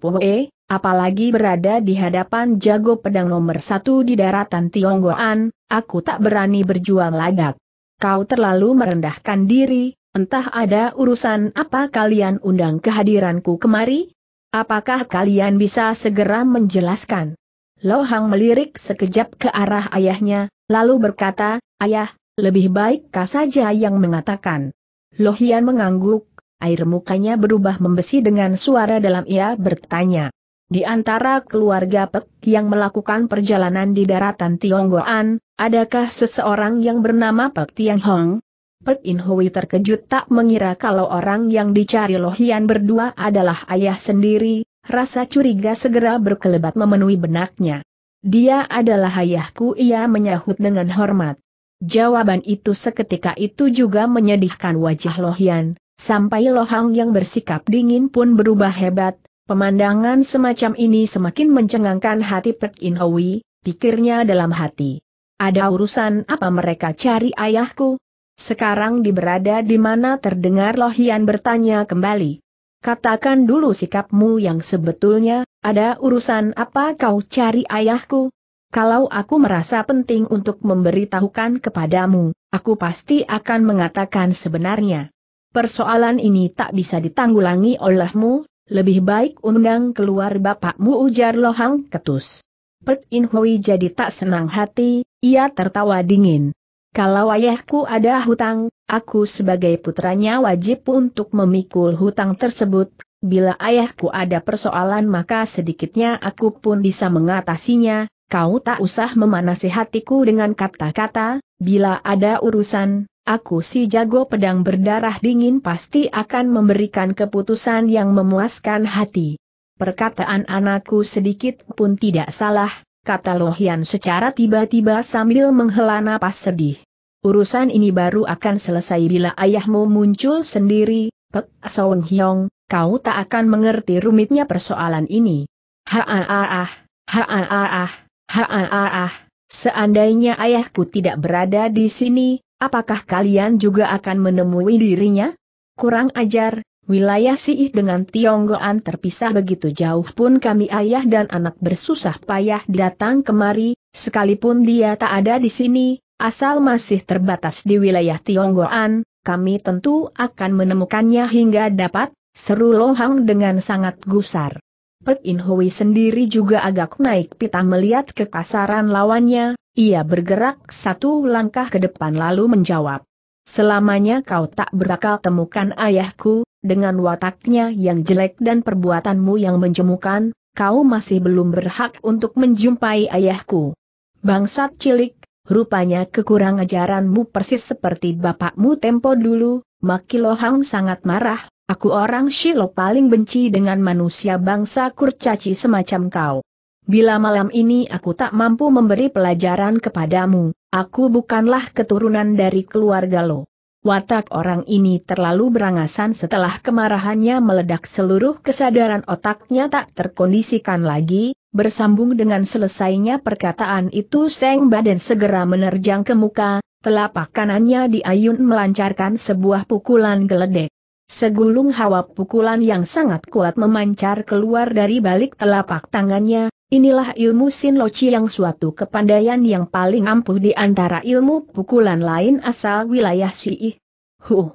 Poe, apalagi berada di hadapan jago pedang nomor satu di daratan Tionggoan, aku tak berani berjuang lagak. Kau terlalu merendahkan diri, entah ada urusan apa kalian undang kehadiranku kemari, Apakah kalian bisa segera menjelaskan? Lohang melirik sekejap ke arah ayahnya, lalu berkata, Ayah, lebih baik kau saja yang mengatakan. Lohian mengangguk, air mukanya berubah membesi dengan suara dalam ia bertanya. Di antara keluarga Pek yang melakukan perjalanan di daratan Tionggoan, adakah seseorang yang bernama Pek Tianghong? Pek In Hui terkejut tak mengira kalau orang yang dicari Lohian berdua adalah ayah sendiri, rasa curiga segera berkelebat memenuhi benaknya. Dia adalah ayahku ia menyahut dengan hormat. Jawaban itu seketika itu juga menyedihkan wajah Lohian, sampai Lohang yang bersikap dingin pun berubah hebat, pemandangan semacam ini semakin mencengangkan hati Pek In Hui, pikirnya dalam hati. Ada urusan apa mereka cari ayahku? Sekarang di berada di mana terdengar Lohian bertanya kembali. Katakan dulu sikapmu yang sebetulnya, ada urusan apa kau cari ayahku? Kalau aku merasa penting untuk memberitahukan kepadamu, aku pasti akan mengatakan sebenarnya. Persoalan ini tak bisa ditanggulangi olehmu, lebih baik undang keluar bapakmu ujar Lohang Ketus. Pet In Hui jadi tak senang hati, ia tertawa dingin. Kalau ayahku ada hutang, aku sebagai putranya wajib untuk memikul hutang tersebut. Bila ayahku ada persoalan maka sedikitnya aku pun bisa mengatasinya, kau tak usah memanasi hatiku dengan kata-kata, bila ada urusan, aku si jago pedang berdarah dingin pasti akan memberikan keputusan yang memuaskan hati. Perkataan anakku sedikit pun tidak salah, kata Lohian secara tiba-tiba sambil menghela napas sedih. Urusan ini baru akan selesai bila ayahmu muncul sendiri, Pek Song Hyong, kau tak akan mengerti rumitnya persoalan ini. Haaah, haaah, haaah, seandainya ayahku tidak berada di sini, apakah kalian juga akan menemui dirinya? Kurang ajar, Wilayah Siih dengan Tionggoan terpisah begitu jauh pun kami ayah dan anak bersusah payah datang kemari, sekalipun dia tak ada di sini, asal masih terbatas di wilayah Tionggoan, kami tentu akan menemukannya hingga dapat, seru Lohang dengan sangat gusar. Pek In Hui sendiri juga agak naik pita melihat kekasaran lawannya, ia bergerak satu langkah ke depan lalu menjawab. Selamanya kau tak berakal temukan ayahku, dengan wataknya yang jelek dan perbuatanmu yang menjemukan, kau masih belum berhak untuk menjumpai ayahku. Bangsat cilik, rupanya kekurang ajaranmu persis seperti bapakmu tempo dulu, Makilohang sangat marah, aku orang Shilo paling benci dengan manusia bangsa kurcaci semacam kau. Bila malam ini aku tak mampu memberi pelajaran kepadamu, aku bukanlah keturunan dari keluarga lo. Watak orang ini terlalu berangasan setelah kemarahannya meledak seluruh kesadaran otaknya tak terkondisikan lagi, bersambung dengan selesainya perkataan itu Seng Baden segera menerjang ke muka, telapak kanannya diayun melancarkan sebuah pukulan geledek. Segulung hawa pukulan yang sangat kuat memancar keluar dari balik telapak tangannya, Inilah ilmu Sin Loci yang suatu kepandaian yang paling ampuh di antara ilmu pukulan lain asal wilayah Sii. Huh.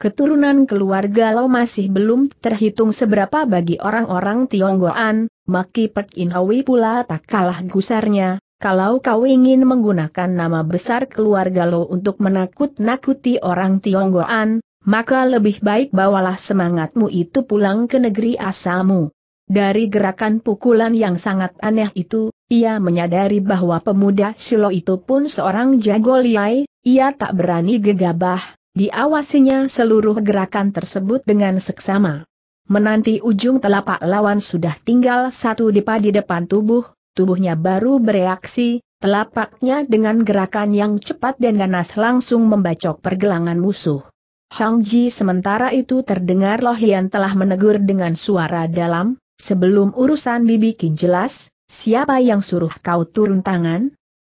Keturunan keluarga lo masih belum terhitung seberapa bagi orang-orang Tionggoan, Maki Pek Inhawi pula tak kalah gusarnya, kalau kau ingin menggunakan nama besar keluarga lo untuk menakut-nakuti orang Tionggoan, maka lebih baik bawalah semangatmu itu pulang ke negeri asalmu. Dari gerakan pukulan yang sangat aneh itu, ia menyadari bahwa pemuda Silo itu pun seorang jago liai, ia tak berani gegabah, diawasinya seluruh gerakan tersebut dengan seksama. Menanti ujung telapak lawan sudah tinggal satu depa di depan tubuh, tubuhnya baru bereaksi, telapaknya dengan gerakan yang cepat dan ganas langsung membacok pergelangan musuh. Hang Ji sementara itu terdengar Lohian telah menegur dengan suara dalam, Sebelum urusan dibikin jelas, siapa yang suruh kau turun tangan?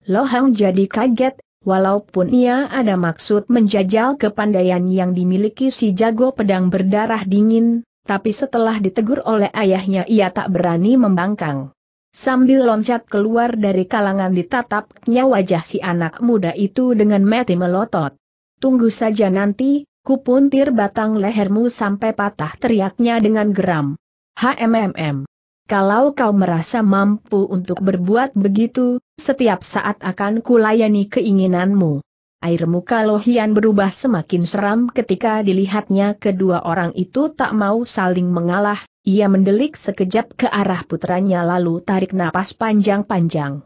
Lo hang jadi kaget, walaupun ia ada maksud menjajal kepandaian yang dimiliki si jago pedang berdarah dingin, tapi setelah ditegur oleh ayahnya ia tak berani membangkang. Sambil loncat keluar dari kalangan ditatapnya wajah si anak muda itu dengan mati melotot. Tunggu saja nanti, kupuntir batang lehermu sampai patah teriaknya dengan geram. HMMM. Kalau kau merasa mampu untuk berbuat begitu, setiap saat akan kulayani keinginanmu. Air muka Lohian berubah semakin seram ketika dilihatnya kedua orang itu tak mau saling mengalah, ia mendelik sekejap ke arah putranya lalu tarik napas panjang-panjang.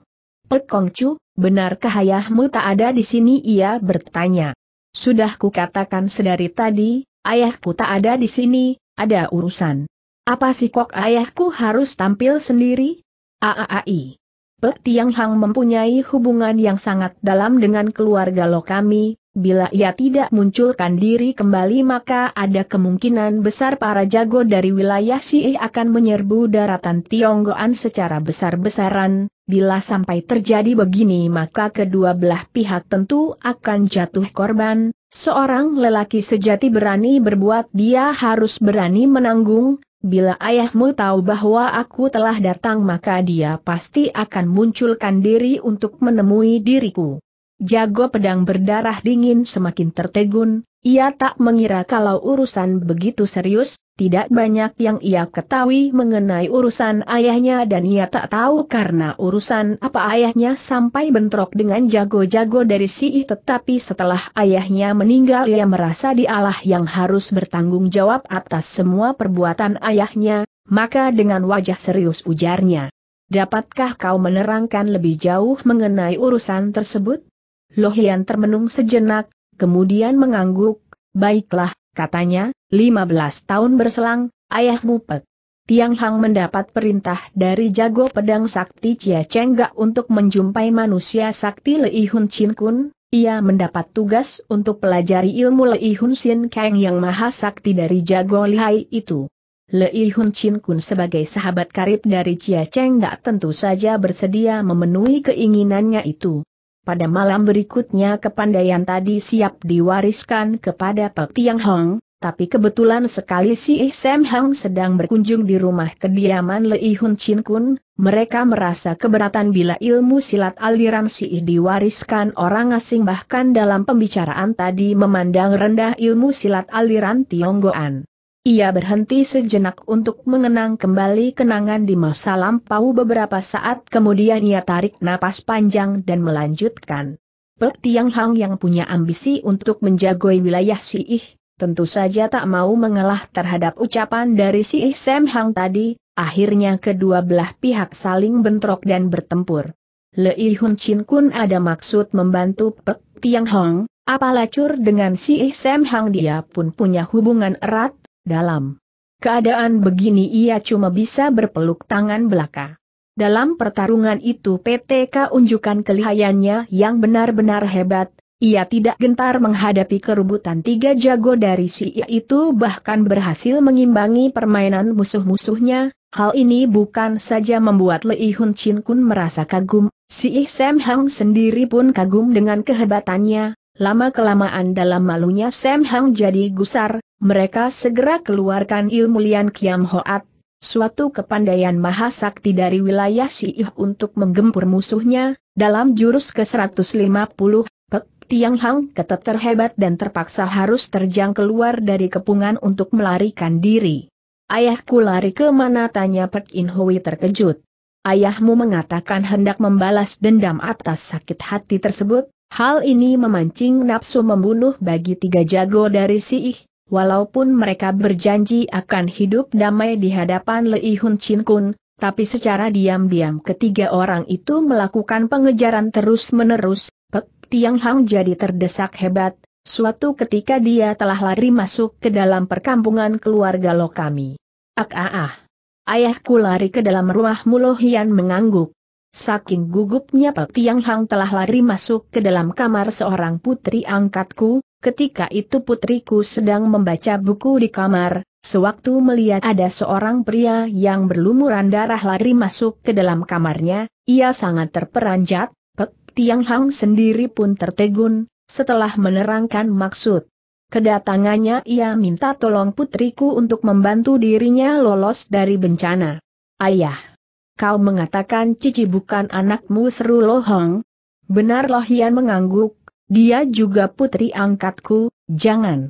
Pek Kongcu, benarkah ayahmu tak ada di sini? Ia bertanya. Sudah kukatakan sedari tadi, ayahku tak ada di sini, ada urusan. Apa sih kok ayahku harus tampil sendiri? Aaai. Pek Tiang Hang mempunyai hubungan yang sangat dalam dengan keluarga lo kami, bila ia tidak munculkan diri kembali maka ada kemungkinan besar para jago dari wilayah Siih akan menyerbu daratan Tionggoan secara besar-besaran, bila sampai terjadi begini maka kedua belah pihak tentu akan jatuh korban, seorang lelaki sejati berani berbuat dia harus berani menanggung, Bila ayahmu tahu bahwa aku telah datang maka dia pasti akan munculkan diri untuk menemui diriku. Jago pedang berdarah dingin semakin tertegun, ia tak mengira kalau urusan begitu serius, tidak banyak yang ia ketahui mengenai urusan ayahnya dan ia tak tahu karena urusan apa ayahnya sampai bentrok dengan jago-jago dari si tetapi setelah ayahnya meninggal ia merasa dialah yang harus bertanggung jawab atas semua perbuatan ayahnya, maka dengan wajah serius ujarnya. Dapatkah kau menerangkan lebih jauh mengenai urusan tersebut? Lohian termenung sejenak, kemudian mengangguk, baiklah, katanya, 15 tahun berselang, ayahmu Pek. Tiang Hang mendapat perintah dari jago pedang sakti Chia Chengga untuk menjumpai manusia sakti Lei Hun Chin Kun, ia mendapat tugas untuk pelajari ilmu Lei Hun Sin Kang yang maha sakti dari jago lihai itu. Lei Hun Chin Kun sebagai sahabat karib dari Chia Chengga tentu saja bersedia memenuhi keinginannya itu. Pada malam berikutnya kepandaian tadi siap diwariskan kepada Pek Tiang Hong, tapi kebetulan sekali si Sam Hang sedang berkunjung di rumah kediaman Lei Hun Chin Kun, mereka merasa keberatan bila ilmu silat aliran si diwariskan orang asing bahkan dalam pembicaraan tadi memandang rendah ilmu silat aliran Tionggoan. Ia berhenti sejenak untuk mengenang kembali kenangan di masa lampau beberapa saat kemudian ia tarik napas panjang dan melanjutkan. Pek Tiang Hang yang punya ambisi untuk menjagoi wilayah Siih, tentu saja tak mau mengalah terhadap ucapan dari si Sam Hang tadi, akhirnya kedua belah pihak saling bentrok dan bertempur. Lei Hun Chin Kun ada maksud membantu Pek Tiang Hong, apalacur dengan si Sam Hang dia pun punya hubungan erat, dalam keadaan begini ia cuma bisa berpeluk tangan belaka. Dalam pertarungan itu PTK unjukkan kelihayannya yang benar-benar hebat, ia tidak gentar menghadapi kerubutan tiga jago dari si ia itu bahkan berhasil mengimbangi permainan musuh-musuhnya, hal ini bukan saja membuat Lei Hun Chin Kun merasa kagum, si Sam Hang sendiri pun kagum dengan kehebatannya, lama-kelamaan dalam malunya Sam Hang jadi gusar, mereka segera keluarkan ilmu Lian Kiam Hoat, suatu kepandaian mahasakti dari wilayah si Ih untuk menggempur musuhnya, dalam jurus ke-150, Tiang Hang keteter terhebat dan terpaksa harus terjang keluar dari kepungan untuk melarikan diri. Ayahku lari ke mana tanya Pek In Hui terkejut. Ayahmu mengatakan hendak membalas dendam atas sakit hati tersebut, hal ini memancing nafsu membunuh bagi tiga jago dari si Ih, walaupun mereka berjanji akan hidup damai di hadapan Lei Hun Chin Kun, tapi secara diam-diam ketiga orang itu melakukan pengejaran terus-menerus, Tiang Hang jadi terdesak hebat, suatu ketika dia telah lari masuk ke dalam perkampungan keluarga Lokami. kami. Ak ah ah. Ayahku lari ke dalam rumah Mulohian mengangguk. Saking gugupnya Pak Tiang Hang telah lari masuk ke dalam kamar seorang putri angkatku, ketika itu putriku sedang membaca buku di kamar, sewaktu melihat ada seorang pria yang berlumuran darah lari masuk ke dalam kamarnya, ia sangat terperanjat, Tiang Hang sendiri pun tertegun, setelah menerangkan maksud. Kedatangannya ia minta tolong putriku untuk membantu dirinya lolos dari bencana. Ayah, kau mengatakan Cici bukan anakmu seru Lohong? Benar Hian mengangguk, dia juga putri angkatku, jangan.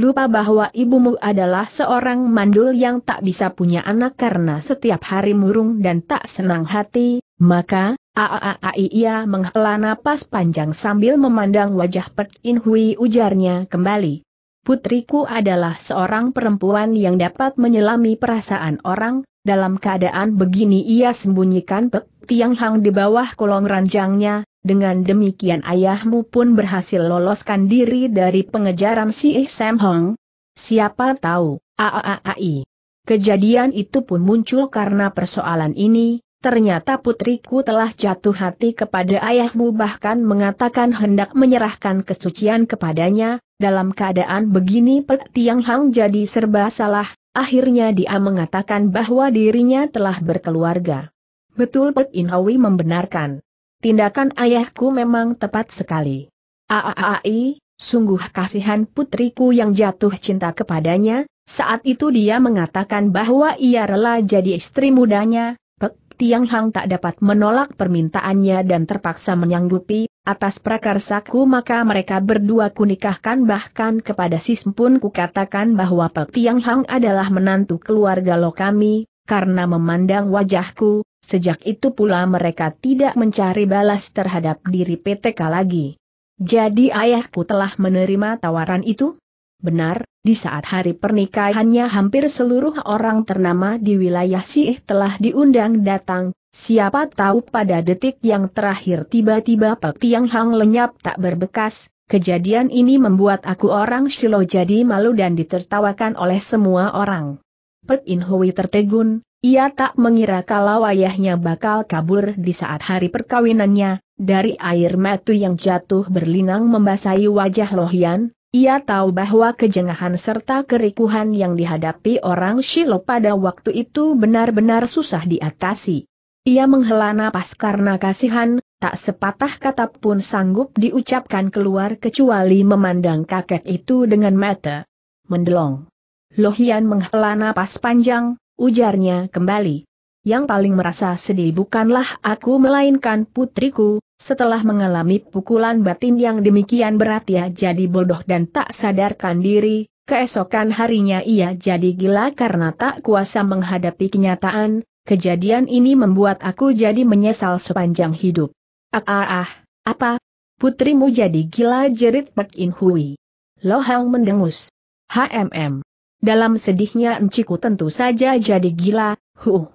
Lupa bahwa ibumu adalah seorang mandul yang tak bisa punya anak karena setiap hari murung dan tak senang hati, maka, aaai ia menghela napas panjang sambil memandang wajah Pert In Hui ujarnya kembali. Putriku adalah seorang perempuan yang dapat menyelami perasaan orang, dalam keadaan begini ia sembunyikan Pek Tiang Hang di bawah kolong ranjangnya, dengan demikian ayahmu pun berhasil loloskan diri dari pengejaran si eh Sam Hong. Siapa tahu, A-A-A-I. Kejadian itu pun muncul karena persoalan ini, ternyata putriku telah jatuh hati kepada ayahmu bahkan mengatakan hendak menyerahkan kesucian kepadanya, dalam keadaan begini Pek Tiang Hang jadi serba salah, akhirnya dia mengatakan bahwa dirinya telah berkeluarga. Betul Pek In Hwi membenarkan tindakan ayahku memang tepat sekali. Aaai, sungguh kasihan putriku yang jatuh cinta kepadanya, saat itu dia mengatakan bahwa ia rela jadi istri mudanya, Pek Tiang Hang tak dapat menolak permintaannya dan terpaksa menyanggupi, atas prakarsaku maka mereka berdua kunikahkan bahkan kepada Sis pun kukatakan bahwa Pek Tiang Hang adalah menantu keluarga lo kami, karena memandang wajahku, Sejak itu pula mereka tidak mencari balas terhadap diri PTK lagi. Jadi ayahku telah menerima tawaran itu? Benar, di saat hari pernikahannya hampir seluruh orang ternama di wilayah Sih telah diundang datang, siapa tahu pada detik yang terakhir tiba-tiba Pak Tiang Hang lenyap tak berbekas, kejadian ini membuat aku orang Shiloh jadi malu dan ditertawakan oleh semua orang. Pek In Hui tertegun, ia tak mengira kalau ayahnya bakal kabur di saat hari perkawinannya, dari air mata yang jatuh berlinang membasahi wajah Lohian, ia tahu bahwa kejengahan serta kerikuhan yang dihadapi orang Shilo pada waktu itu benar-benar susah diatasi. Ia menghela napas karena kasihan, tak sepatah kata pun sanggup diucapkan keluar kecuali memandang kakek itu dengan mata mendelong. Lohian menghela napas panjang, ujarnya kembali. Yang paling merasa sedih bukanlah aku melainkan putriku, setelah mengalami pukulan batin yang demikian berat ia jadi bodoh dan tak sadarkan diri, keesokan harinya ia jadi gila karena tak kuasa menghadapi kenyataan, kejadian ini membuat aku jadi menyesal sepanjang hidup. Ah ah ah, apa? Putrimu jadi gila jerit Pek In Hui. Lohang mendengus. HMM. Dalam sedihnya enciku tentu saja jadi gila, huh.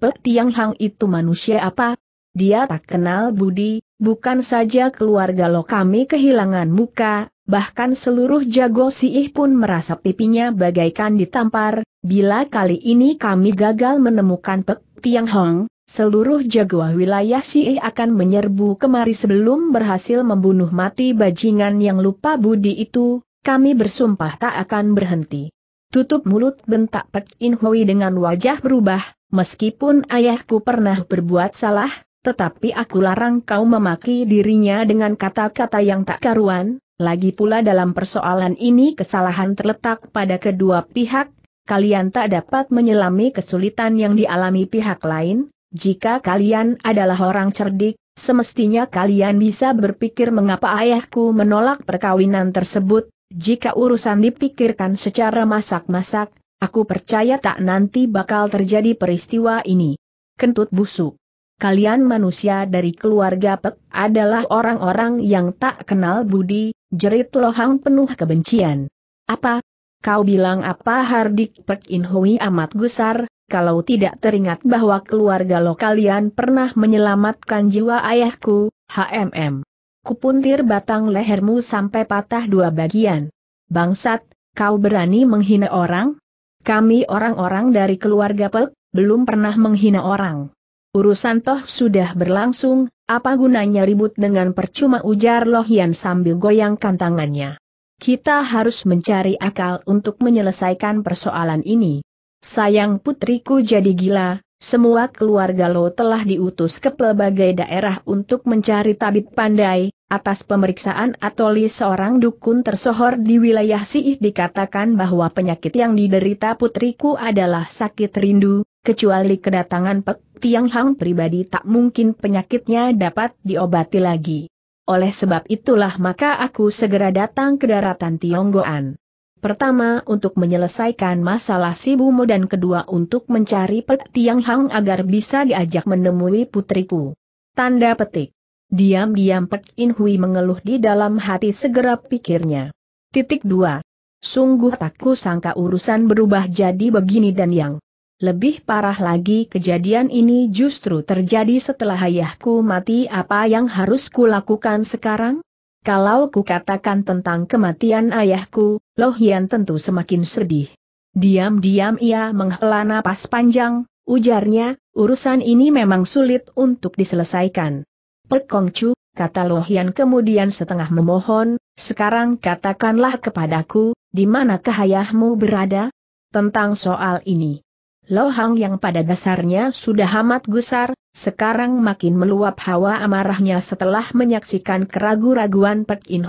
Pek Tiang Hang itu manusia apa? Dia tak kenal budi, bukan saja keluarga lo kami kehilangan muka, bahkan seluruh jago siih pun merasa pipinya bagaikan ditampar, bila kali ini kami gagal menemukan Pek Tiang Hang, seluruh jago wilayah siih akan menyerbu kemari sebelum berhasil membunuh mati bajingan yang lupa budi itu, kami bersumpah tak akan berhenti. Tutup mulut bentak Pek In Hui dengan wajah berubah, meskipun ayahku pernah berbuat salah, tetapi aku larang kau memaki dirinya dengan kata-kata yang tak karuan, lagi pula dalam persoalan ini kesalahan terletak pada kedua pihak, kalian tak dapat menyelami kesulitan yang dialami pihak lain, jika kalian adalah orang cerdik, semestinya kalian bisa berpikir mengapa ayahku menolak perkawinan tersebut, jika urusan dipikirkan secara masak-masak, aku percaya tak nanti bakal terjadi peristiwa ini. Kentut busuk. Kalian manusia dari keluarga Pek adalah orang-orang yang tak kenal budi, jerit lohang penuh kebencian. Apa? Kau bilang apa Hardik Pek Inhui amat gusar, kalau tidak teringat bahwa keluarga lo kalian pernah menyelamatkan jiwa ayahku, HMM. Kupuntir batang lehermu sampai patah dua bagian. Bangsat, kau berani menghina orang? Kami orang-orang dari keluarga Pek, belum pernah menghina orang. Urusan toh sudah berlangsung, apa gunanya ribut dengan percuma ujar Lohian sambil goyangkan tangannya. Kita harus mencari akal untuk menyelesaikan persoalan ini. Sayang putriku jadi gila, semua keluarga Lo telah diutus ke pelbagai daerah untuk mencari tabib pandai, atas pemeriksaan Atoli seorang dukun tersohor di wilayah Siih dikatakan bahwa penyakit yang diderita putriku adalah sakit rindu, kecuali kedatangan Pek Tiang Hang pribadi tak mungkin penyakitnya dapat diobati lagi. Oleh sebab itulah maka aku segera datang ke daratan Tionggoan. Pertama untuk menyelesaikan masalah si Bumo dan kedua untuk mencari Pek Tiang Hang agar bisa diajak menemui putriku. Tanda petik. Diam-diam Pek In Hui mengeluh di dalam hati segera pikirnya. Titik dua. Sungguh tak sangka urusan berubah jadi begini dan yang. Lebih parah lagi kejadian ini justru terjadi setelah ayahku mati apa yang harus kulakukan sekarang? Kalau ku katakan tentang kematian ayahku, Loh Hian tentu semakin sedih. Diam-diam ia menghela napas panjang, ujarnya, urusan ini memang sulit untuk diselesaikan. Pek Chu, kata Loh Hian kemudian setengah memohon, sekarang katakanlah kepadaku, di mana ayahmu berada? Tentang soal ini. Lohang yang pada dasarnya sudah amat gusar, sekarang makin meluap hawa amarahnya setelah menyaksikan keragu-raguan Pek In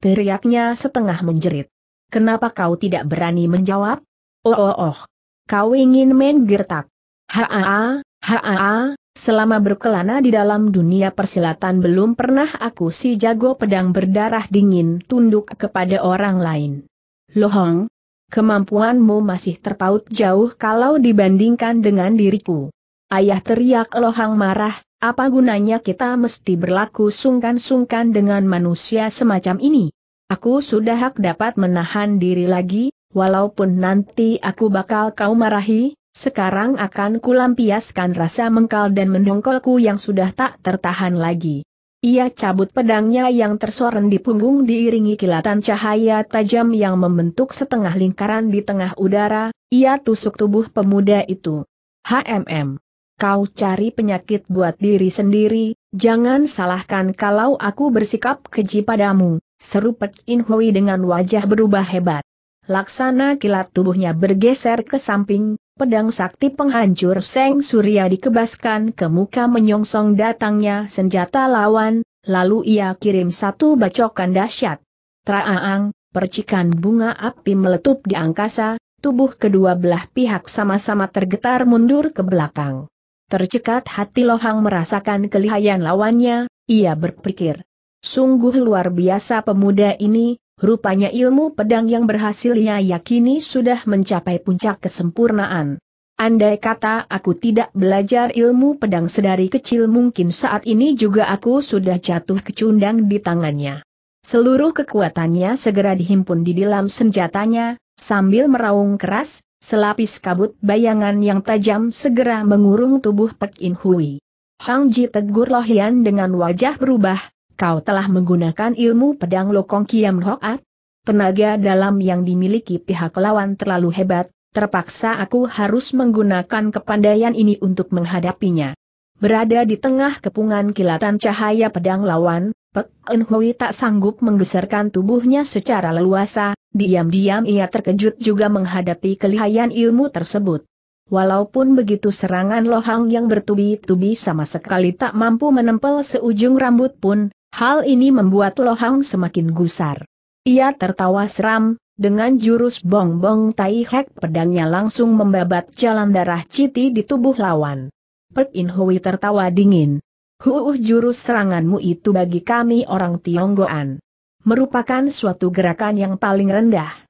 teriaknya setengah menjerit. Kenapa kau tidak berani menjawab? Oh oh oh, kau ingin main gertak. Haa, haa, selama berkelana di dalam dunia persilatan belum pernah aku si jago pedang berdarah dingin tunduk kepada orang lain. Lohong, kemampuanmu masih terpaut jauh kalau dibandingkan dengan diriku. Ayah teriak Lohang marah, apa gunanya kita mesti berlaku sungkan-sungkan dengan manusia semacam ini? Aku sudah hak dapat menahan diri lagi, walaupun nanti aku bakal kau marahi, sekarang akan kulampiaskan rasa mengkal dan mendongkolku yang sudah tak tertahan lagi. Ia cabut pedangnya yang tersoren di punggung diiringi kilatan cahaya tajam yang membentuk setengah lingkaran di tengah udara, ia tusuk tubuh pemuda itu. HMM. Kau cari penyakit buat diri sendiri, jangan salahkan kalau aku bersikap keji padamu, seru Pek In Hui dengan wajah berubah hebat. Laksana kilat tubuhnya bergeser ke samping, pedang sakti penghancur Seng Surya dikebaskan ke muka menyongsong datangnya senjata lawan, lalu ia kirim satu bacokan dahsyat. Traaang, percikan bunga api meletup di angkasa, tubuh kedua belah pihak sama-sama tergetar mundur ke belakang. Tercekat hati Lohang merasakan kelihayan lawannya, ia berpikir. Sungguh luar biasa pemuda ini, rupanya ilmu pedang yang berhasil ia yakini sudah mencapai puncak kesempurnaan. Andai kata aku tidak belajar ilmu pedang sedari kecil mungkin saat ini juga aku sudah jatuh kecundang di tangannya. Seluruh kekuatannya segera dihimpun di dalam senjatanya, sambil meraung keras, Selapis kabut bayangan yang tajam segera mengurung tubuh Pek In Hui. Hang Ji tegur Loh Yan dengan wajah berubah, kau telah menggunakan ilmu pedang Lokong Kiam Hoat? Tenaga dalam yang dimiliki pihak lawan terlalu hebat, terpaksa aku harus menggunakan kepandaian ini untuk menghadapinya. Berada di tengah kepungan kilatan cahaya pedang lawan, Pek En Hui tak sanggup menggeserkan tubuhnya secara leluasa, Diam-diam ia terkejut juga menghadapi kelihayan ilmu tersebut. Walaupun begitu serangan lohang yang bertubi-tubi sama sekali tak mampu menempel seujung rambut pun, hal ini membuat lohang semakin gusar. Ia tertawa seram, dengan jurus bongbong tai hek pedangnya langsung membabat jalan darah citi di tubuh lawan. Pek In Hui tertawa dingin. Huuh jurus seranganmu itu bagi kami orang Tionggoan merupakan suatu gerakan yang paling rendah.